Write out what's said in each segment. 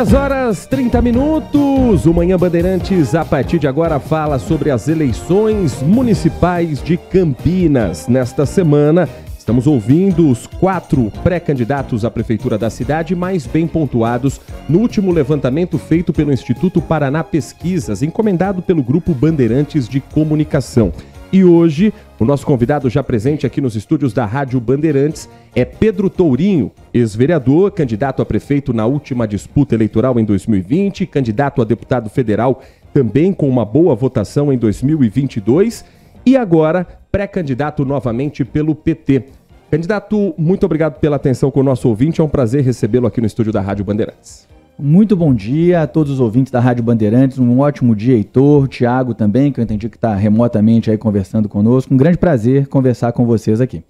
10 horas 30 minutos. O Manhã Bandeirantes, a partir de agora, fala sobre as eleições municipais de Campinas. Nesta semana, estamos ouvindo os quatro pré-candidatos à Prefeitura da cidade, mais bem pontuados no último levantamento feito pelo Instituto Paraná Pesquisas, encomendado pelo Grupo Bandeirantes de Comunicação. E hoje, o nosso convidado já presente aqui nos estúdios da Rádio Bandeirantes é Pedro Tourinho, ex-vereador, candidato a prefeito na última disputa eleitoral em 2020, candidato a deputado federal também com uma boa votação em 2022 e agora pré-candidato novamente pelo PT. Candidato, muito obrigado pela atenção com o nosso ouvinte. É um prazer recebê-lo aqui no estúdio da Rádio Bandeirantes. Muito bom dia a todos os ouvintes da Rádio Bandeirantes. Um ótimo dia, Heitor, Tiago também, que eu entendi que está remotamente aí conversando conosco. Um grande prazer conversar com vocês aqui.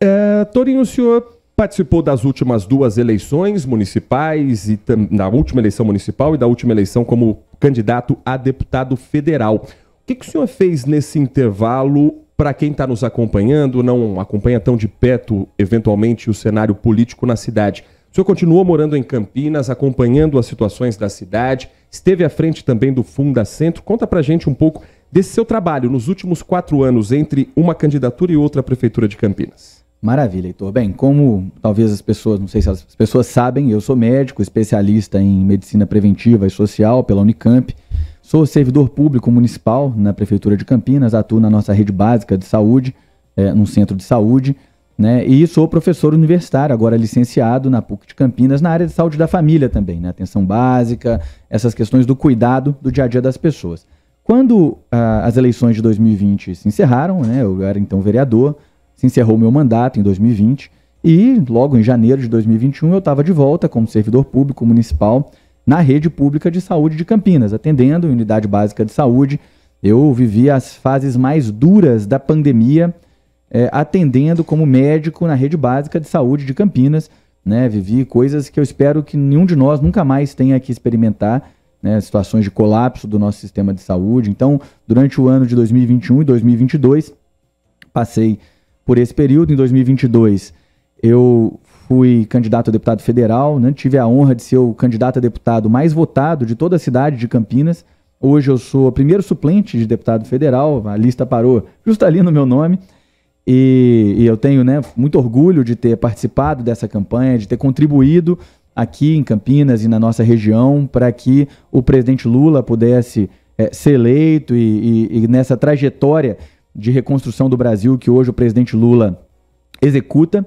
É, Torinho, o senhor participou das últimas duas eleições municipais, e da última eleição municipal e da última eleição como candidato a deputado federal. O que, que o senhor fez nesse intervalo para quem está nos acompanhando, não acompanha tão de perto, eventualmente, o cenário político na cidade? senhor continuou morando em Campinas, acompanhando as situações da cidade, esteve à frente também do Funda Centro. Conta pra gente um pouco desse seu trabalho nos últimos quatro anos entre uma candidatura e outra à Prefeitura de Campinas. Maravilha, Heitor. Bem, como talvez as pessoas, não sei se as pessoas sabem, eu sou médico, especialista em medicina preventiva e social pela Unicamp. Sou servidor público municipal na Prefeitura de Campinas, atuo na nossa rede básica de saúde, é, num centro de saúde. Né? E sou professor universitário, agora licenciado na PUC de Campinas, na área de saúde da família também, né? atenção básica, essas questões do cuidado do dia a dia das pessoas. Quando ah, as eleições de 2020 se encerraram, né? eu era então vereador, se encerrou meu mandato em 2020, e logo em janeiro de 2021 eu estava de volta como servidor público municipal na rede pública de saúde de Campinas, atendendo em unidade básica de saúde. Eu vivi as fases mais duras da pandemia é, atendendo como médico na rede básica de saúde de Campinas. Né? Vivi coisas que eu espero que nenhum de nós nunca mais tenha que experimentar. Né, situações de colapso do nosso sistema de saúde. Então, durante o ano de 2021 e 2022, passei por esse período. Em 2022, eu fui candidato a deputado federal, né, tive a honra de ser o candidato a deputado mais votado de toda a cidade de Campinas. Hoje eu sou o primeiro suplente de deputado federal, a lista parou justo ali no meu nome. E, e eu tenho né, muito orgulho de ter participado dessa campanha, de ter contribuído aqui em Campinas e na nossa região para que o presidente Lula pudesse é, ser eleito e, e, e nessa trajetória de reconstrução do Brasil que hoje o presidente Lula executa.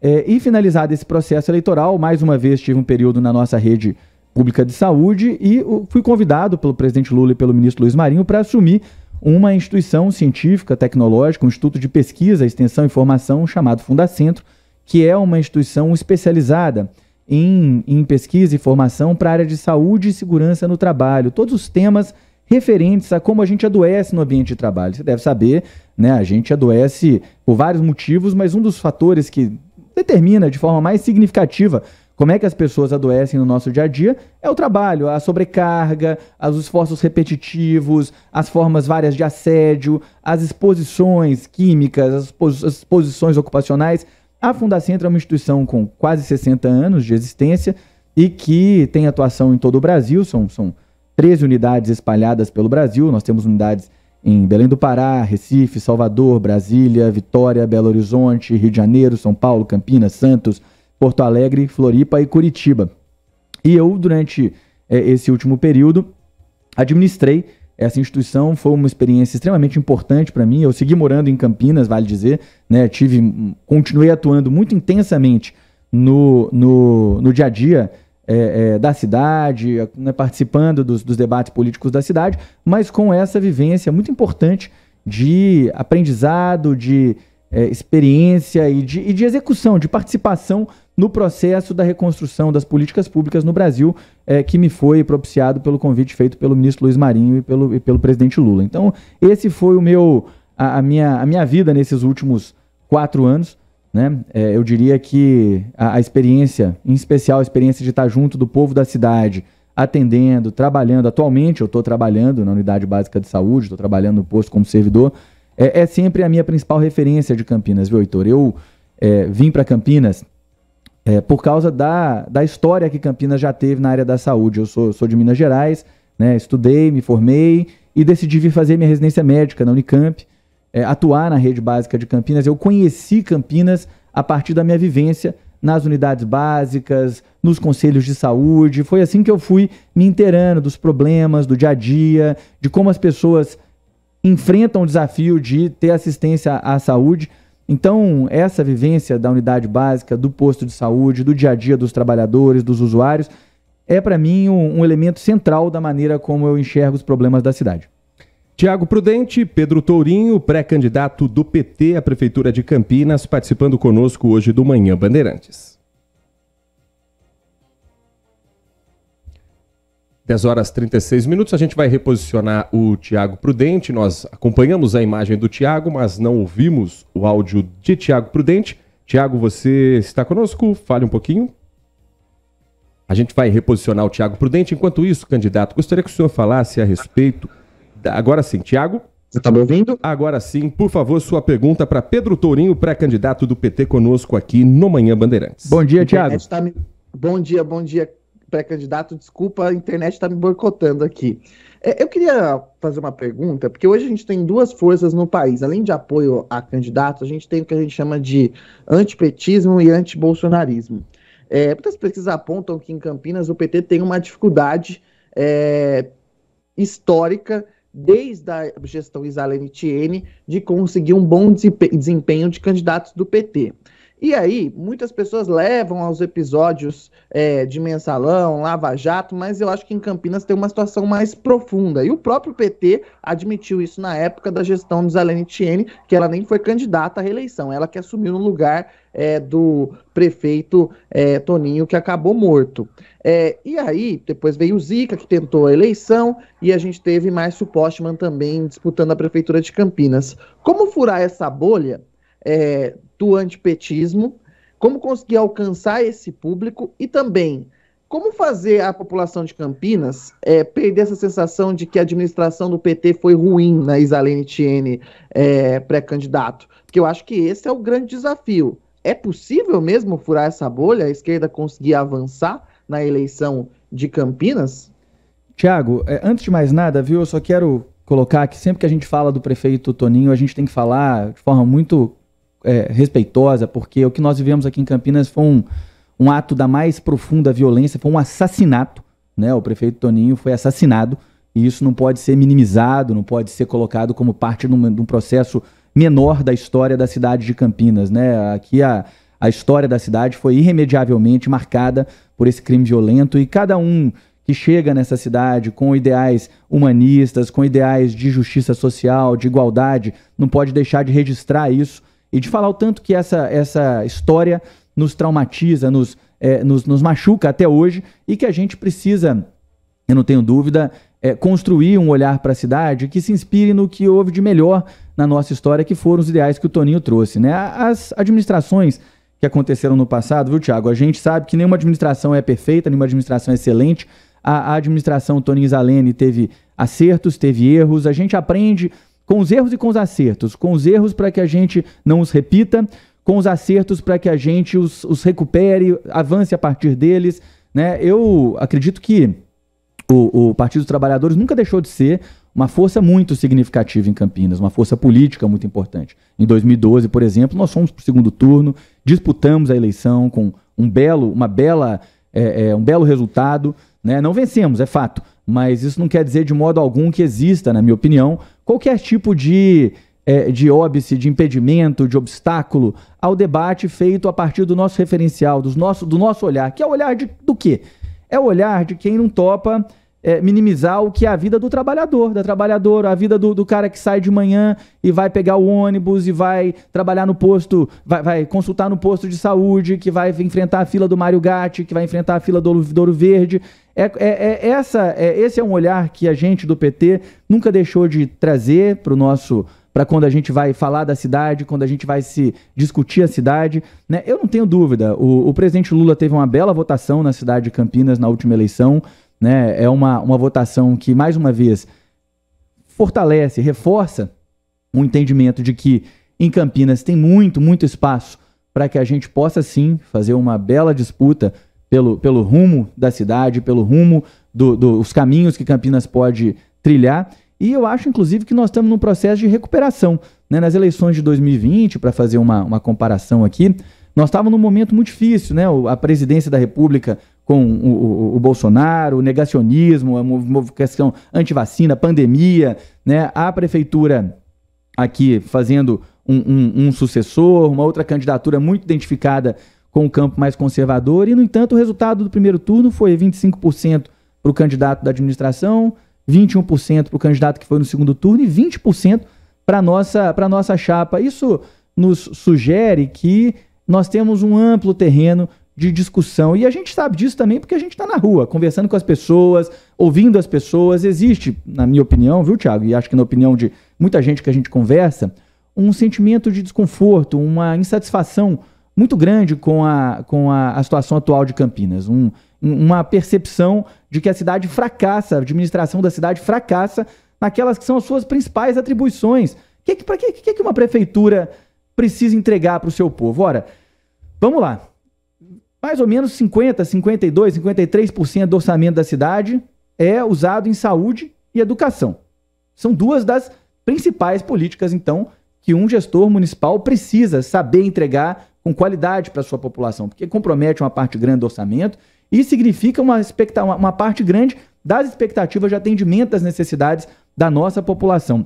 É, e finalizado esse processo eleitoral, mais uma vez tive um período na nossa rede pública de saúde e fui convidado pelo presidente Lula e pelo ministro Luiz Marinho para assumir uma instituição científica, tecnológica, um instituto de pesquisa, extensão e formação chamado Fundacentro, que é uma instituição especializada em, em pesquisa e formação para a área de saúde e segurança no trabalho. Todos os temas referentes a como a gente adoece no ambiente de trabalho. Você deve saber, né? A gente adoece por vários motivos, mas um dos fatores que determina de forma mais significativa como é que as pessoas adoecem no nosso dia a dia? É o trabalho, a sobrecarga, os esforços repetitivos, as formas várias de assédio, as exposições químicas, as, as exposições ocupacionais. A Fundacentra é uma instituição com quase 60 anos de existência e que tem atuação em todo o Brasil, são, são 13 unidades espalhadas pelo Brasil, nós temos unidades em Belém do Pará, Recife, Salvador, Brasília, Vitória, Belo Horizonte, Rio de Janeiro, São Paulo, Campinas, Santos, Porto Alegre, Floripa e Curitiba. E eu, durante é, esse último período, administrei essa instituição foi uma experiência extremamente importante para mim. Eu segui morando em Campinas, vale dizer, né? Tive, continuei atuando muito intensamente no, no, no dia a dia é, é, da cidade, né? participando dos, dos, debates políticos da cidade, mas com essa vivência muito importante de aprendizado, de é, experiência e de, e de execução, de participação no processo da reconstrução das políticas públicas no Brasil, é, que me foi propiciado pelo convite feito pelo ministro Luiz Marinho e pelo, e pelo presidente Lula. Então, esse foi o meu a, a minha, a minha vida nesses últimos quatro anos. Né? É, eu diria que a, a, experiência, em especial a experiência de estar junto do povo da cidade, atendendo, trabalhando. Atualmente eu estou trabalhando na unidade básica de saúde, estou trabalhando no posto como servidor. É, é, sempre a minha principal referência de Campinas, viu, Heitor? Eu é, vim para Campinas é, por causa da, da história que Campinas já teve na área da saúde. Eu sou, sou de Minas Gerais, né, estudei, me formei e decidi vir fazer minha residência médica na Unicamp, é, atuar na rede básica de Campinas. Eu conheci Campinas a partir da minha vivência nas unidades básicas, nos conselhos de saúde. Foi assim que eu fui me inteirando dos problemas do dia a dia, de como as pessoas enfrentam o desafio de ter assistência à saúde. Então, essa vivência da unidade básica, do posto de saúde, do dia a dia dos trabalhadores, dos usuários, é para mim um, um, elemento central da maneira como eu enxergo os problemas da cidade. Tiago Prudente, Pedro Tourinho, pré-candidato do PT à Prefeitura de Campinas, participando conosco hoje do Manhã Bandeirantes. 10 horas 36 minutos. A gente vai reposicionar o Tiago Prudente. Nós acompanhamos a imagem do Tiago, mas não ouvimos o áudio de Tiago Prudente. Tiago, você está conosco? Fale um pouquinho. A gente vai reposicionar o Tiago Prudente. Enquanto isso, candidato, gostaria que o senhor falasse a respeito. Da... Agora sim, Tiago. Você está me ouvindo? Agora sim, por favor, sua pergunta para Pedro Tourinho, pré-candidato do PT conosco aqui no Manhã Bandeirantes. Bom dia, Tiago. Tá me... Bom dia, bom dia, pré-candidato, desculpa, a internet está me boicotando aqui. É, eu queria fazer uma pergunta, porque hoje a gente tem duas forças no país. Além de apoio a candidatos, a gente tem o que a gente chama de antipetismo e antibolsonarismo. É, muitas pesquisas apontam que em Campinas o PT tem uma dificuldade é, histórica desde a gestão Isalene Tiene de conseguir um bom desempenho de candidatos do PT. E aí, muitas pessoas levam aos episódios é, de mensalão, Lava Jato, mas eu acho que em Campinas tem uma situação mais profunda. E o próprio PT admitiu isso na época da gestão de Zelene Tiene, que ela nem foi candidata à reeleição, ela que assumiu no lugar é, do prefeito é, Toninho, que acabou morto. É, e aí, depois veio o Zica, que tentou a eleição, e a gente teve Márcio Postman também disputando a prefeitura de Campinas. Como furar essa bolha? é, do antipetismo, como conseguir alcançar esse público e também como fazer a população de Campinas é, perder essa sensação de que a administração do PT foi ruim na Isalene Tiene é, pré-candidato? Porque eu acho que esse é o grande desafio. É possível mesmo furar essa bolha, a esquerda conseguir avançar na eleição de Campinas? Tiago, é, antes de mais nada, viu, eu só quero colocar que sempre que a gente fala do prefeito Toninho, a gente tem que falar de forma muito é, respeitosa, porque o que nós vivemos aqui em Campinas foi um, um ato da mais profunda violência, foi um assassinato. Né? O prefeito Toninho foi assassinado e isso não pode ser minimizado, não pode ser colocado como parte de um, de um processo menor da história da cidade de Campinas. Né? Aqui a, a história da cidade foi irremediavelmente marcada por esse crime violento e cada um que chega nessa cidade com ideais humanistas, com ideais de justiça social, de igualdade, não pode deixar de registrar isso e de falar o tanto que essa, essa história nos traumatiza, nos, é, nos, nos, machuca até hoje e que a gente precisa, eu não tenho dúvida, é, construir um olhar para a cidade que se inspire no que houve de melhor na nossa história, que foram os ideais que o Toninho trouxe. Né? As administrações que aconteceram no passado, viu, Tiago? A gente sabe que nenhuma administração é perfeita, nenhuma administração é excelente. A, a administração Toninho Zalene teve acertos, teve erros. A gente aprende com os erros e com os acertos. Com os erros para que a gente não os repita, com os acertos para que a gente os, os, recupere, avance a partir deles. Né? Eu acredito que o, o Partido dos Trabalhadores nunca deixou de ser uma força muito significativa em Campinas, uma força política muito importante. Em 2012, por exemplo, nós fomos para o segundo turno, disputamos a eleição com um belo, uma bela, é, é, um belo resultado. Né? Não vencemos, é fato, mas isso não quer dizer de modo algum que exista, na minha opinião, qualquer tipo de, é, de óbice, de impedimento, de obstáculo ao debate feito a partir do nosso referencial, do nosso, do nosso olhar, que é o olhar de, do quê? É o olhar de quem não topa é, minimizar o que é a vida do trabalhador, da trabalhadora, a vida do, do, cara que sai de manhã e vai pegar o ônibus e vai trabalhar no posto, vai, vai consultar no posto de saúde, que vai enfrentar a fila do Mário Gatti, que vai enfrentar a fila do, do Ouro Verde. É, é, é essa, é, esse é um olhar que a gente do PT nunca deixou de trazer para o nosso para quando a gente vai falar da cidade, quando a gente vai se discutir a cidade. Né? Eu não tenho dúvida, o, o presidente Lula teve uma bela votação na cidade de Campinas na última eleição. Né? É uma, uma votação que, mais uma vez, fortalece, reforça o um entendimento de que em Campinas tem muito, muito espaço para que a gente possa sim fazer uma bela disputa pelo, pelo rumo da cidade, pelo rumo dos do, do, caminhos que Campinas pode trilhar. E eu acho, inclusive, que nós estamos num processo de recuperação. Né? Nas eleições de 2020, para fazer uma, uma comparação aqui, nós estávamos num momento muito difícil, né? A presidência da República com o, o, o Bolsonaro, o negacionismo, a questão antivacina, pandemia, né? A prefeitura aqui fazendo um, um, um sucessor, uma outra candidatura muito identificada com o campo mais conservador. E, no entanto, o resultado do primeiro turno foi 25% para o candidato da administração, 21% para o candidato que foi no segundo turno e 20% para a nossa, nossa chapa. Isso nos sugere que nós temos um amplo terreno de discussão. E a gente sabe disso também porque a gente está na rua, conversando com as pessoas, ouvindo as pessoas. Existe, na minha opinião, viu, Tiago E acho que na opinião de muita gente que a gente conversa, um sentimento de desconforto, uma insatisfação muito grande com a, com a, a situação atual de Campinas. Um, uma percepção de que a cidade fracassa, a administração da cidade fracassa naquelas que são as suas principais atribuições. Que, é que, que, é que uma prefeitura precisa entregar para o seu povo? Ora, vamos lá. Mais ou menos 50, 52, 53% do orçamento da cidade é usado em saúde e educação. São duas das principais políticas, então, que um gestor municipal precisa saber entregar com qualidade para sua população, porque compromete uma parte grande do orçamento e significa uma, uma parte grande das expectativas de atendimento das necessidades da nossa população.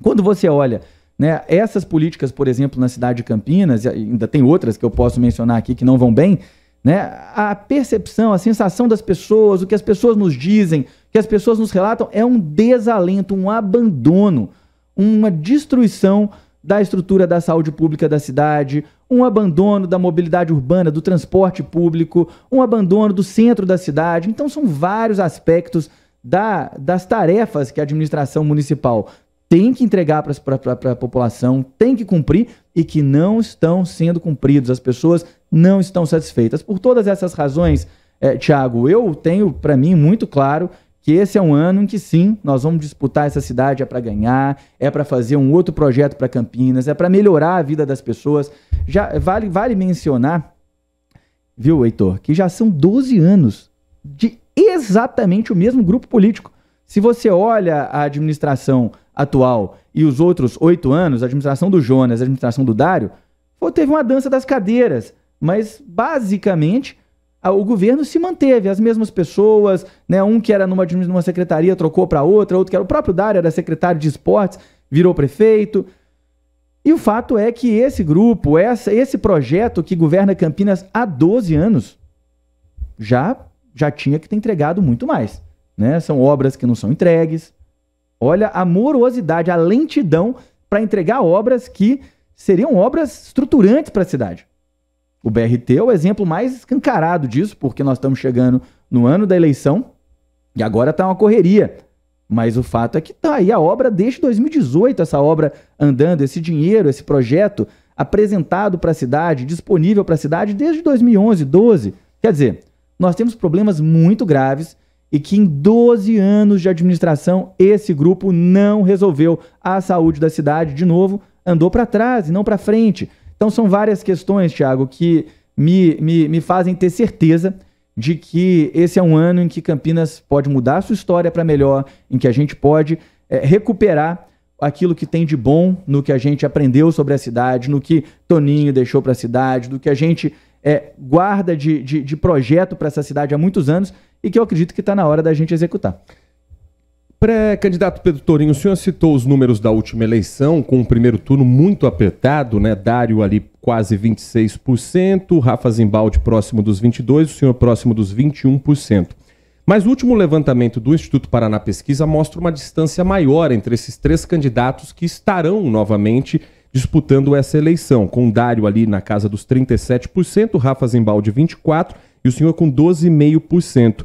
Quando você olha né, essas políticas, por exemplo, na cidade de Campinas, e ainda tem outras que eu posso mencionar aqui que não vão bem, né, a percepção, a sensação das pessoas, o que as pessoas nos dizem, o que as pessoas nos relatam, é um desalento, um abandono, uma destruição da estrutura da saúde pública da cidade, um abandono da mobilidade urbana, do transporte público, um abandono do centro da cidade. Então, são vários aspectos da, das tarefas que a administração municipal tem que entregar para a população, tem que cumprir e que não estão sendo cumpridos. As pessoas não estão satisfeitas. Por todas essas razões, é, eh, Tiago, eu tenho para mim muito claro que esse é um ano em que sim, nós vamos disputar essa cidade é para ganhar, é para fazer um outro projeto para Campinas, é para melhorar a vida das pessoas. Já vale vale mencionar, viu, Heitor, que já são 12 anos de exatamente o mesmo grupo político. Se você olha a administração atual e os outros oito anos, a administração do Jonas, a administração do Dário, teve uma dança das cadeiras, mas basicamente o governo se manteve, as mesmas pessoas, né? Um que era numa, numa secretaria trocou para outra, outro que era o próprio Dário, era secretário de esportes, virou prefeito. E o fato é que esse grupo, essa, esse projeto que governa Campinas há 12 anos, já já tinha que ter entregado muito mais. Né? São obras que não são entregues. Olha a morosidade, a lentidão para entregar obras que seriam obras estruturantes para a cidade. O BRT é o exemplo mais escancarado disso, porque nós estamos chegando no ano da eleição e agora está uma correria. Mas o fato é que está. aí a obra desde 2018, essa obra andando, esse dinheiro, esse projeto apresentado para a cidade, disponível para a cidade desde 2011, 12. Quer dizer, nós temos problemas muito graves e que em 12 anos de administração esse grupo não resolveu. A saúde da cidade, de novo, andou para trás e não para frente. Então são várias questões, Thiago, que me, me, me fazem ter certeza de que esse é um ano em que Campinas pode mudar a sua história para melhor, em que a gente pode é, recuperar aquilo que tem de bom no que a gente aprendeu sobre a cidade, no que Toninho deixou para a cidade, do que a gente é, guarda de, de, de projeto para essa cidade há muitos anos e que eu acredito que está na hora da gente executar. Pré-candidato Pedro Torinho, o senhor citou os números da última eleição, com o primeiro turno muito apertado, né? Dário ali quase 26%, Rafa Zimbaldi próximo dos 22%, o senhor próximo dos 21%. Mas o último levantamento do Instituto Paraná Pesquisa mostra uma distância maior entre esses três candidatos que estarão novamente disputando essa eleição, com Dário ali na casa dos 37%, Rafa Zimbaldi 24% e o senhor com 12,5%.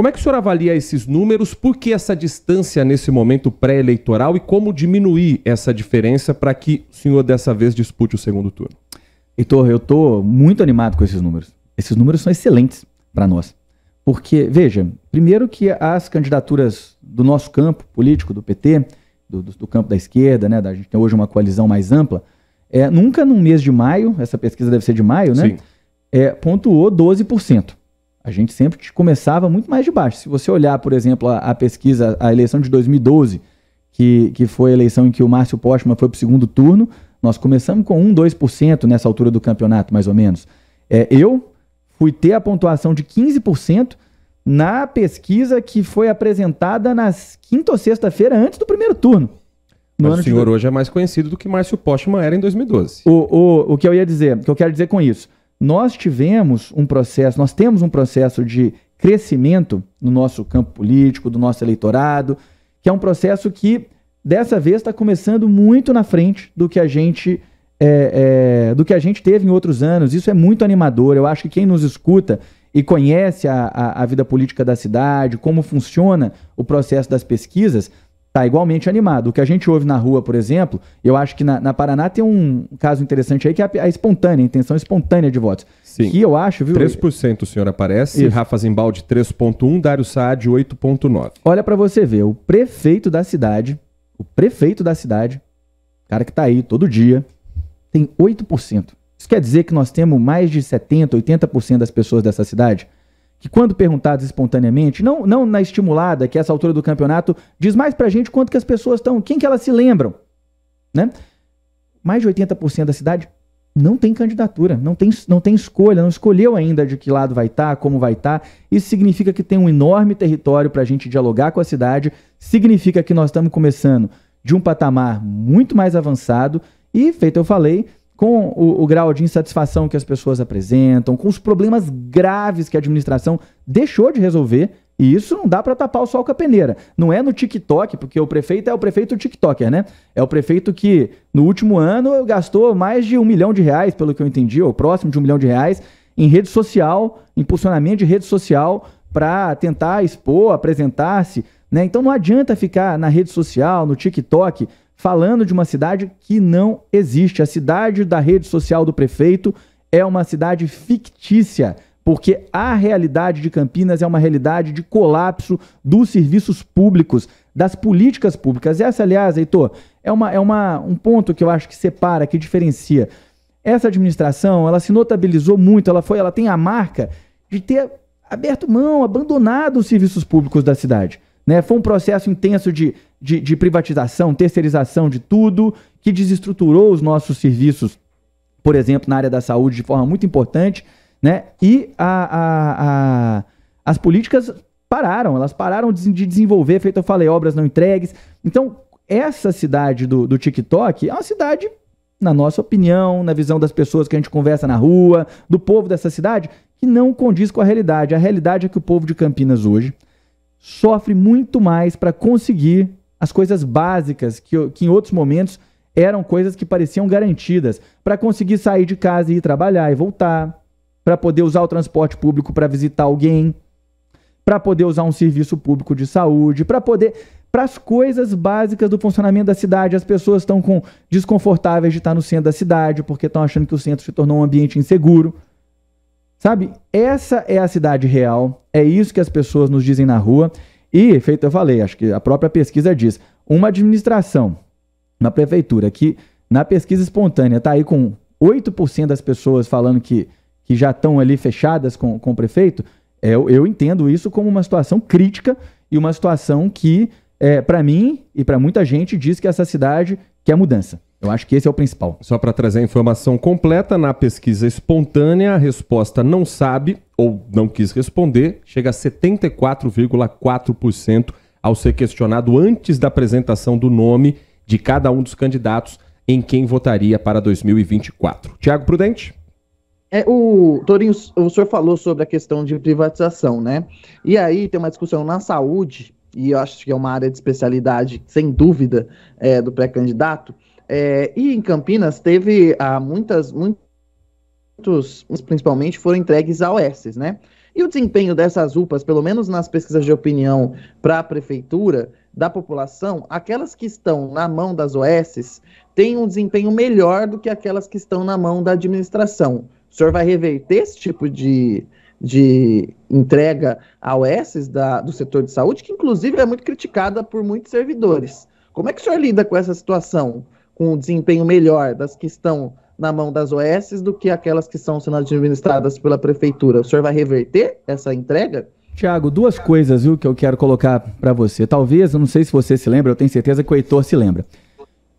Como é que o senhor avalia esses números? Por que essa distância nesse momento pré-eleitoral e como diminuir essa diferença para que o senhor dessa vez dispute o segundo turno? Heitor, eu estou muito animado com esses números. Esses números são excelentes para nós. Porque, veja, primeiro que as candidaturas do nosso campo político, do PT, do, do, do campo da esquerda, né? Da, a gente tem hoje uma coalizão mais ampla, é, nunca num mês de maio, essa pesquisa deve ser de maio, né? Sim. É, pontuou 12%. A gente sempre começava muito mais de baixo. Se você olhar, por exemplo, a, a pesquisa, a eleição de 2012, que, que foi a eleição em que o Márcio Postman foi para o segundo turno, nós começamos com 1, 2% nessa altura do campeonato, mais ou menos. É, eu fui ter a pontuação de 15% na pesquisa que foi apresentada na quinta ou sexta-feira antes do primeiro turno. o senhor de... hoje é mais conhecido do que Márcio Postman era em 2012. O, o, o que eu ia dizer, o que eu quero dizer com isso nós tivemos um processo, nós temos um processo de crescimento no nosso campo político, do nosso eleitorado, que é um processo que dessa vez está começando muito na frente do que a gente é, é, do que a gente teve em outros anos. Isso é muito animador. Eu acho que quem nos escuta e conhece a, a, a vida política da cidade, como funciona o processo das pesquisas, tá igualmente animado. O que a gente ouve na rua, por exemplo, eu acho que na, na Paraná tem um caso interessante aí, que é a, a espontânea, a intenção espontânea de votos. Sim. Que eu acho, viu? 3% o senhor aparece, Isso. Rafa Zimbaldi 3.1, Dário Saad 8.9. Olha para você ver, o prefeito da cidade, o prefeito da cidade, cara que tá aí todo dia, tem 8%. Isso quer dizer que nós temos mais de 70, 80% das pessoas dessa cidade que quando perguntados espontaneamente, não, não na estimulada, que é essa altura do campeonato, diz mais pra gente quanto que as pessoas estão, quem que elas se lembram, né? Mais de 80% da cidade não tem candidatura, não tem, não tem escolha, não escolheu ainda de que lado vai estar, tá, como vai estar. Tá. Isso significa que tem um enorme território para a gente dialogar com a cidade, significa que nós estamos começando de um patamar muito mais avançado e, feito eu falei, com o, o, grau de insatisfação que as pessoas apresentam, com os problemas graves que a administração deixou de resolver. E isso não dá para tapar o sol com a peneira. Não é no TikTok, porque o prefeito é o prefeito TikToker, né? É o prefeito que no último ano gastou mais de um milhão de reais, pelo que eu entendi, ou próximo de um milhão de reais, em rede social, impulsionamento de rede social para tentar expor, apresentar-se. Né? Então não adianta ficar na rede social, no TikTok, falando de uma cidade que não existe. A cidade da rede social do prefeito é uma cidade fictícia, porque a realidade de Campinas é uma realidade de colapso dos serviços públicos, das políticas públicas. Essa, aliás, Heitor, é, uma, é uma, um ponto que eu acho que separa, que diferencia. Essa administração, ela se notabilizou muito, ela foi, ela tem a marca de ter aberto mão, abandonado os serviços públicos da cidade. Né? Foi um processo intenso de de, de, privatização, terceirização de tudo, que desestruturou os nossos serviços, por exemplo, na área da saúde de forma muito importante, né? E a, a, a, as políticas pararam, elas pararam de desenvolver, feito eu falei, obras não entregues. Então, essa cidade do, do TikTok é uma cidade, na nossa opinião, na visão das pessoas que a gente conversa na rua, do povo dessa cidade, que não condiz com a realidade. A realidade é que o povo de Campinas hoje sofre muito mais para conseguir as coisas básicas que, que em outros momentos eram coisas que pareciam garantidas para conseguir sair de casa e ir trabalhar e voltar, para poder usar o transporte público para visitar alguém, para poder usar um serviço público de saúde, para poder para as coisas básicas do funcionamento da cidade. As pessoas estão com desconfortáveis de estar no centro da cidade porque estão achando que o centro se tornou um ambiente inseguro. Sabe? Essa é a cidade real. É isso que as pessoas nos dizem na rua. E, feito eu falei, acho que a própria pesquisa diz, uma administração na prefeitura que na pesquisa espontânea está aí com 8% das pessoas falando que, que já estão ali fechadas com, com o prefeito, é, eu, eu entendo isso como uma situação crítica e uma situação que, é, para mim e para muita gente, diz que essa cidade quer mudança. Eu acho que esse é o principal. Só para trazer a informação completa, na pesquisa espontânea, a resposta não sabe ou não quis responder chega a 74,4% ao ser questionado antes da apresentação do nome de cada um dos candidatos em quem votaria para 2024. Tiago Prudente? É, o Torinho, o senhor falou sobre a questão de privatização, né? E aí tem uma discussão na saúde, e eu acho que é uma área de especialidade, sem dúvida, é, do pré-candidato, é, e em Campinas teve ah, muitas, muitos, principalmente, foram entregues a OESs, né? E o desempenho dessas UPAs, pelo menos nas pesquisas de opinião para a prefeitura, da população, aquelas que estão na mão das OESs têm um desempenho melhor do que aquelas que estão na mão da administração. O senhor vai reverter esse tipo de, de entrega a OESs da, do setor de saúde, que inclusive é muito criticada por muitos servidores. Como é que o senhor lida com essa situação? com um desempenho melhor das que estão na mão das OS do que aquelas que são sendo administradas pela prefeitura. O senhor vai reverter essa entrega? Tiago, duas coisas viu, que eu quero colocar para você. Talvez, eu não sei se você se lembra, eu tenho certeza que o Heitor se lembra.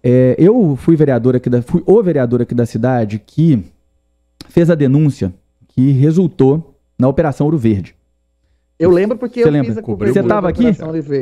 É, eu fui vereador aqui da, fui o vereador aqui da cidade que fez a denúncia que resultou na Operação Ouro Verde. Eu lembro porque Cê eu lembra? Você estava aqui?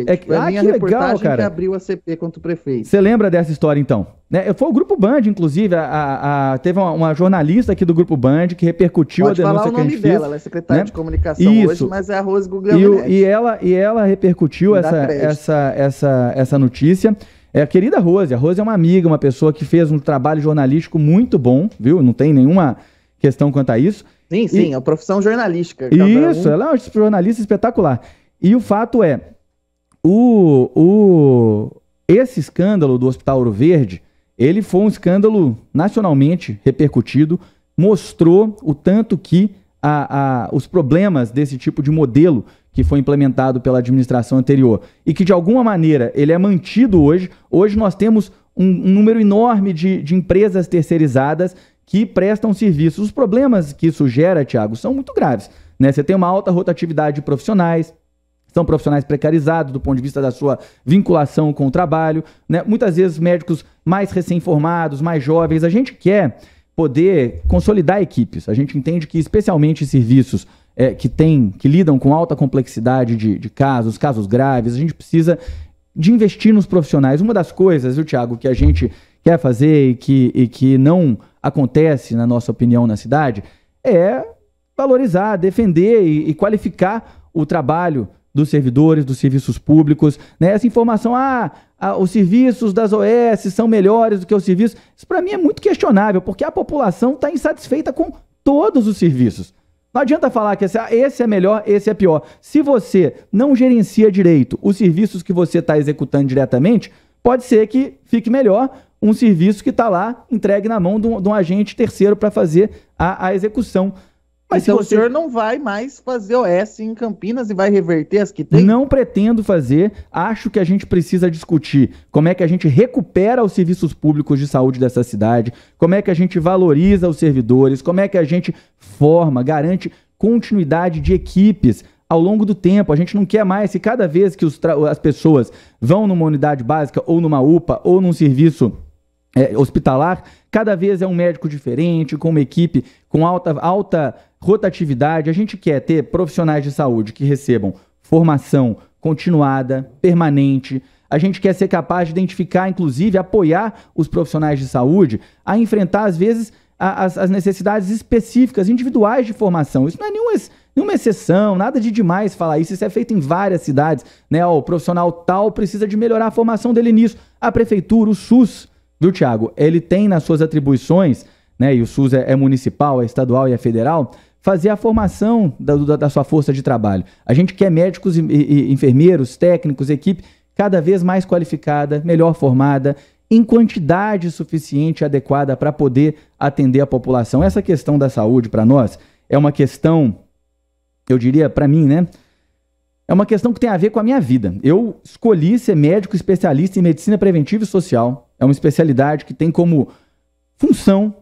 É, que, ah, minha que legal, cara. que abriu a CP contra o prefeito. Você lembra dessa história então? Né? Foi o Grupo Band, inclusive, a, a, a teve uma, uma, jornalista aqui do Grupo Band que repercutiu Pode a denúncia falar o nome dela, ela é secretária né? de comunicação Isso. hoje, mas é a Rose Guglielminetti. E, e, ela, e ela repercutiu essa, essa, essa, essa notícia. É a querida Rose, a Rose é uma amiga, uma pessoa que fez um trabalho jornalístico muito bom, viu? Não tem nenhuma questão quanto a isso. Sim, sim, é uma profissão jornalística. Isso, um... ela é uma jornalista espetacular. E o fato é, o, o, esse escândalo do Hospital Ouro Verde ele foi um escândalo nacionalmente repercutido, mostrou o tanto que a, a, os problemas desse tipo de modelo que foi implementado pela administração anterior e que de alguma maneira ele é mantido hoje. Hoje nós temos um, um número enorme de, de empresas terceirizadas que prestam serviços. Os problemas que isso gera, Tiago, são muito graves. Né? Você tem uma alta rotatividade de profissionais, são profissionais precarizados do ponto de vista da sua vinculação com o trabalho. Né? Muitas vezes médicos mais recém-formados, mais jovens. A gente quer poder consolidar equipes. A gente entende que, especialmente serviços é, que tem, que lidam com alta complexidade de, de casos, casos graves, a gente precisa de investir nos profissionais. Uma das coisas, viu, Tiago, que a gente quer fazer e que, e que não acontece, na nossa opinião, na cidade, é valorizar, defender e, e qualificar o trabalho dos servidores, dos serviços públicos, né? Essa informação, ah, ah, os serviços das OS são melhores do que os serviços. Isso para mim é muito questionável, porque a população está insatisfeita com todos os serviços. Não adianta falar que esse, ah, esse é melhor, esse é pior. Se você não gerencia direito os serviços que você está executando diretamente, pode ser que fique melhor um serviço que está lá entregue na mão de um, de um agente terceiro para fazer a, a execução mas então, se o senhor não vai mais fazer OS em Campinas e vai reverter as que tem? Não pretendo fazer. Acho que a gente precisa discutir como é que a gente recupera os serviços públicos de saúde dessa cidade, como é que a gente valoriza os servidores, como é que a gente forma, garante continuidade de equipes ao longo do tempo. A gente não quer mais que cada vez que as pessoas vão numa unidade básica ou numa UPA ou num serviço é, hospitalar, cada vez é um médico diferente, com uma equipe com alta, alta rotatividade. A gente quer ter profissionais de saúde que recebam formação continuada, permanente. A gente quer ser capaz de identificar, inclusive, apoiar os profissionais de saúde a enfrentar, às vezes, a, as, as, necessidades específicas, individuais de formação. Isso não é nenhuma, nenhuma exceção, nada de demais falar isso. Isso é feito em várias cidades. Né? o profissional tal precisa de melhorar a formação dele nisso. A prefeitura, o SUS viu, Tiago? Ele tem nas suas atribuições, né? E o SUS é, é municipal, é estadual e é federal, fazer a formação da, da, da, sua força de trabalho. A gente quer médicos e, e, enfermeiros, técnicos, equipe cada vez mais qualificada, melhor formada, em quantidade suficiente adequada para poder atender a população. Essa questão da saúde para nós é uma questão, eu diria para mim, né? É uma questão que tem a ver com a minha vida. Eu escolhi ser médico especialista em medicina preventiva e social é uma especialidade que tem como função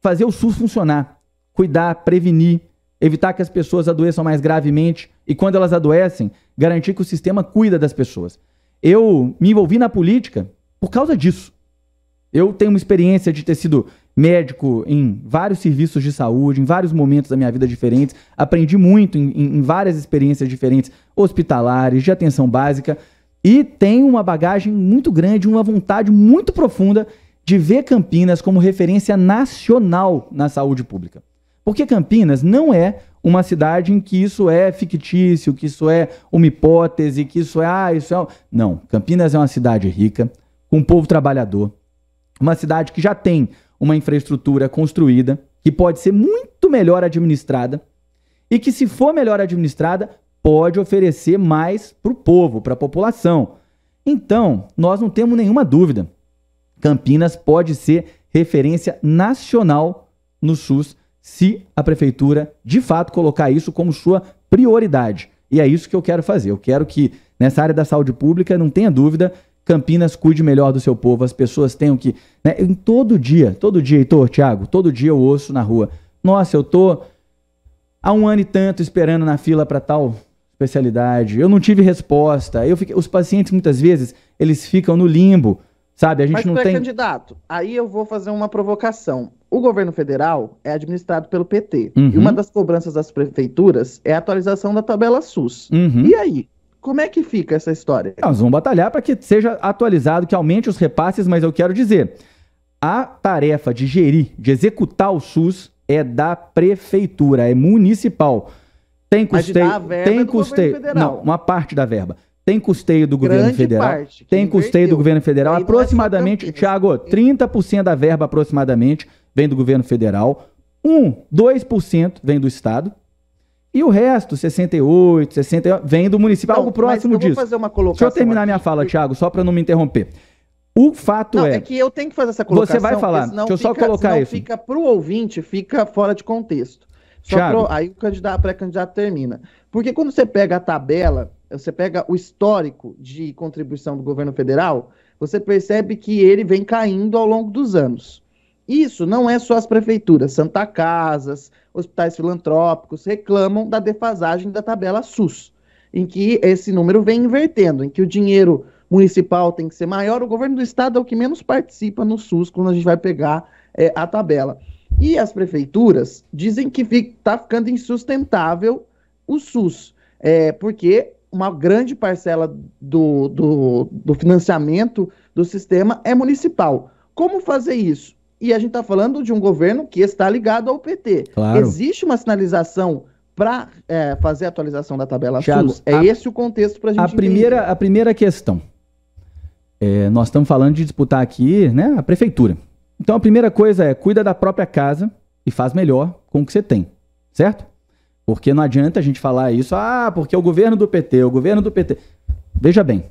fazer o SUS funcionar, cuidar, prevenir, evitar que as pessoas adoeçam mais gravemente e, quando elas adoecem, garantir que o sistema cuida das pessoas. Eu me envolvi na política por causa disso. Eu tenho uma experiência de ter sido médico em vários serviços de saúde, em vários momentos da minha vida diferentes. Aprendi muito em, em várias experiências diferentes, hospitalares, de atenção básica e tem uma bagagem muito grande, uma vontade muito profunda de ver Campinas como referência nacional na saúde pública. Porque Campinas não é uma cidade em que isso é fictício, que isso é uma hipótese, que isso é, ah, isso é. Não, Campinas é uma cidade rica, com um povo trabalhador, uma cidade que já tem uma infraestrutura construída, que pode ser muito melhor administrada, e que, se for melhor administrada, pode oferecer mais para o povo, para a população. Então, nós não temos nenhuma dúvida. Campinas pode ser referência nacional no SUS se a prefeitura de fato colocar isso como sua prioridade. E é isso que eu quero fazer. Eu quero que nessa área da saúde pública, não tenha dúvida, Campinas cuide melhor do seu povo. As pessoas tenham que. Né, em todo dia, todo dia, Heitor, Thiago, todo dia eu ouço na rua. Nossa, eu tô há um ano e tanto esperando na fila para tal especialidade. Eu não tive resposta. Eu fiquei, os pacientes muitas vezes eles ficam no limbo, sabe? A gente Mas não é tem candidato. Aí eu vou fazer uma provocação. O governo federal é administrado pelo PT uhum. e uma uhum. das cobranças das prefeituras é a atualização da tabela SUS. Uhum. E aí? Como é que fica essa história? Nós vamos batalhar para que seja atualizado, que aumente os repasses, mas eu quero dizer, a tarefa de gerir, de executar o SUS é da prefeitura, é municipal. Tem custeio, tem é custeio. Não, uma parte da verba. Tem custeio do governo Grande federal. Parte, tem inverteu. custeio do governo federal. aproximadamente, Tiago, 30% da verba aproximadamente vem do governo federal. 1, 2% vem do estado. E o resto, 68, 60, vem do município, não, algo próximo eu disso. Fazer uma colocação Deixa eu terminar aqui. minha fala, Tiago, só para não me interromper. O fato não, é, é que eu tenho que fazer essa colocação. Você vai falar. Deixa eu fica, só colocar isso. fica para o ouvinte, fica fora de contexto. Pro, aí o candidato, pré-candidato termina. Porque quando você pega a tabela, você pega o histórico de contribuição do governo federal, você percebe que ele vem caindo ao longo dos anos. Isso não é só as prefeituras, Santa Casas, hospitais filantrópicos reclamam da defasagem da tabela SUS, em que esse número vem invertendo, em que o dinheiro municipal tem que ser maior, o governo do estado é o que menos participa no SUS quando a gente vai pegar é, a tabela. E as prefeituras dizem que está ficando insustentável o SUS, é, porque uma grande parcela do, do, do financiamento do sistema é municipal. Como fazer isso? E a gente está falando de um governo que está ligado ao PT. Claro. Existe uma sinalização para é, fazer a atualização da tabela Thiago, SUS? É a, esse o contexto para a gente a primeira entender. A primeira questão. É, nós estamos falando de disputar aqui né, a prefeitura. Então a primeira coisa é cuida da própria casa e faz melhor com o que você tem, certo? Porque não adianta a gente falar isso, ah, porque é o governo do PT, o governo do PT. Veja bem,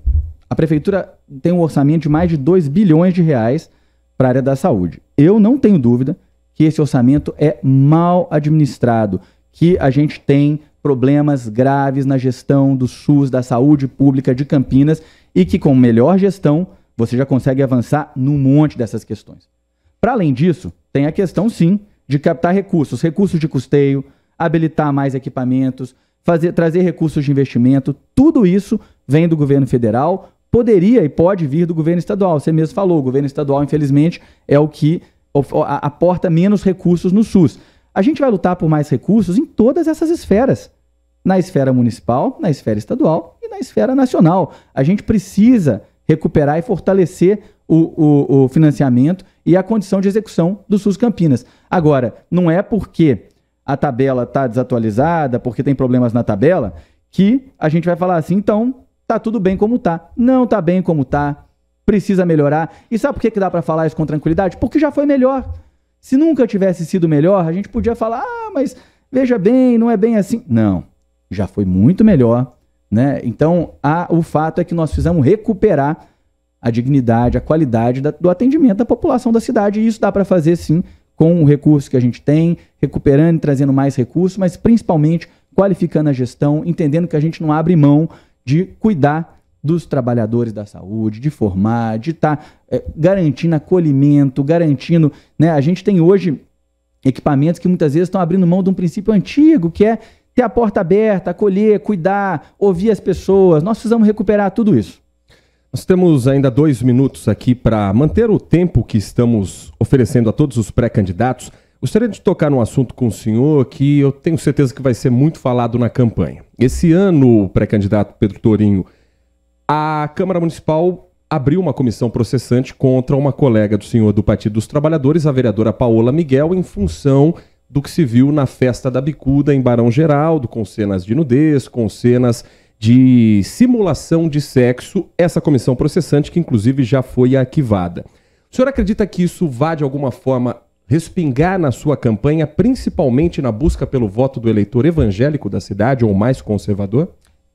a prefeitura tem um orçamento de mais de 2 bilhões de reais para a área da saúde. Eu não tenho dúvida que esse orçamento é mal administrado, que a gente tem problemas graves na gestão do SUS, da saúde pública de Campinas e que com melhor gestão você já consegue avançar num monte dessas questões. Para além disso, tem a questão, sim, de captar recursos, recursos de custeio, habilitar mais equipamentos, fazer, trazer recursos de investimento. Tudo isso vem do governo federal, poderia e pode vir do governo estadual. Você mesmo falou, o governo estadual, infelizmente, é o que aporta menos recursos no SUS. A gente vai lutar por mais recursos em todas essas esferas. Na esfera municipal, na esfera estadual e na esfera nacional. A gente precisa recuperar e fortalecer o, o, o financiamento e a condição de execução do SUS Campinas. Agora, não é porque a tabela está desatualizada, porque tem problemas na tabela, que a gente vai falar assim, então, tá tudo bem como tá. Não tá bem como tá, precisa melhorar. E sabe por que, que dá para falar isso com tranquilidade? Porque já foi melhor. Se nunca tivesse sido melhor, a gente podia falar, ah, mas veja bem, não é bem assim. Não, já foi muito melhor, né? Então, a, o fato é que nós fizemos recuperar a dignidade, a qualidade da, do atendimento da população da cidade. E isso dá para fazer, sim, com o recurso que a gente tem, recuperando e trazendo mais recursos, mas principalmente qualificando a gestão, entendendo que a gente não abre mão de cuidar dos trabalhadores da saúde, de formar, de estar tá, é, garantindo acolhimento, garantindo. Né? A gente tem hoje equipamentos que muitas vezes estão abrindo mão de um princípio antigo, que é ter a porta aberta, acolher, cuidar, ouvir as pessoas. Nós precisamos recuperar tudo isso. Nós temos ainda dois minutos aqui para manter o tempo que estamos oferecendo a todos os pré-candidatos. Gostaria de tocar num assunto com o senhor que eu tenho certeza que vai ser muito falado na campanha. Esse ano, o pré-candidato Pedro Torinho, a Câmara Municipal abriu uma comissão processante contra uma colega do senhor do Partido dos Trabalhadores, a vereadora Paola Miguel, em função do que se viu na festa da Bicuda em Barão Geraldo, com cenas de nudez, com cenas de simulação de sexo, essa comissão processante, que inclusive já foi arquivada. O senhor acredita que isso vá de alguma forma respingar na sua campanha, principalmente na busca pelo voto do eleitor evangélico da cidade ou mais conservador?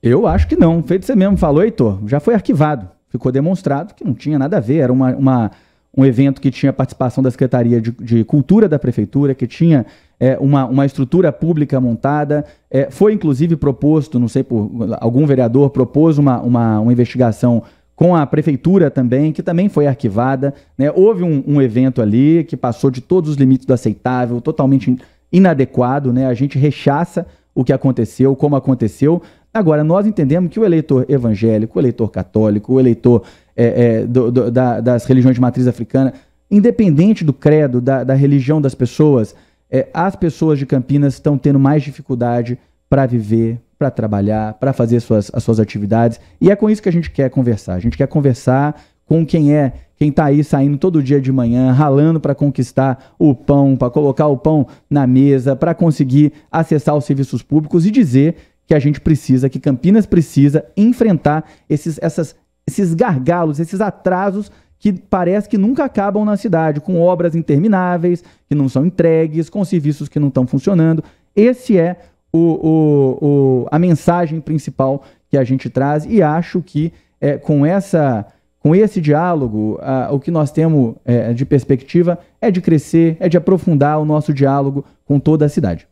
Eu acho que não. Feito você mesmo falou, Heitor, já foi arquivado. Ficou demonstrado que não tinha nada a ver. Era uma, uma um evento que tinha participação da Secretaria de, de Cultura da Prefeitura, que tinha é, uma, uma estrutura pública montada. É, foi inclusive proposto, não sei por algum vereador propôs uma, uma, uma investigação com a prefeitura também, que também foi arquivada. Né? Houve um, um, evento ali que passou de todos os limites do aceitável, totalmente inadequado. Né? A gente rechaça o que aconteceu, como aconteceu. Agora, nós entendemos que o eleitor evangélico, o eleitor católico, o eleitor é, é, do, do, da, das religiões de matriz africana, independente do credo, da, da religião das pessoas, é, as pessoas de Campinas estão tendo mais dificuldade para viver, para trabalhar, para fazer suas, as suas atividades. E é com isso que a gente quer conversar. A gente quer conversar com quem é, quem está aí saindo todo dia de manhã, ralando para conquistar o pão, para colocar o pão na mesa, para conseguir acessar os serviços públicos e dizer que a gente precisa, que Campinas precisa enfrentar esses, essas, esses gargalos, esses atrasos que parece que nunca acabam na cidade, com obras intermináveis, que não são entregues, com serviços que não estão funcionando. Esse é o, o, o, a mensagem principal que a gente traz e acho que é, com essa com esse diálogo, a, o que nós temos é, de perspectiva é de crescer, é de aprofundar o nosso diálogo com toda a cidade.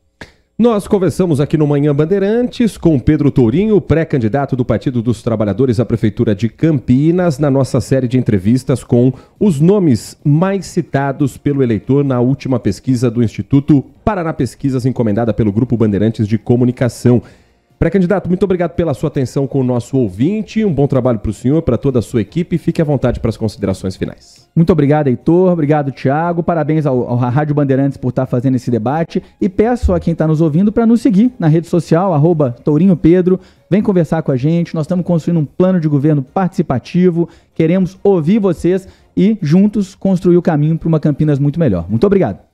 Nós conversamos aqui no Manhã Bandeirantes com Pedro Tourinho, pré-candidato do Partido dos Trabalhadores à Prefeitura de Campinas, na nossa série de entrevistas com os nomes mais citados pelo eleitor na última pesquisa do Instituto Paraná Pesquisas, encomendada pelo Grupo Bandeirantes de Comunicação. Pré-candidato, muito obrigado pela sua atenção com o nosso ouvinte. Um bom trabalho para o senhor, para toda a sua equipe. Fique à vontade para as considerações finais. Muito obrigado, Heitor. Obrigado, Tiago. Parabéns ao, ao Rádio Bandeirantes por estar tá fazendo esse debate. E peço a quem está nos ouvindo para nos seguir na rede social, arroba Tourinho Pedro. Vem conversar com a gente. Nós estamos construindo um plano de governo participativo. Queremos ouvir vocês e juntos construir o caminho para uma Campinas muito melhor. Muito obrigado.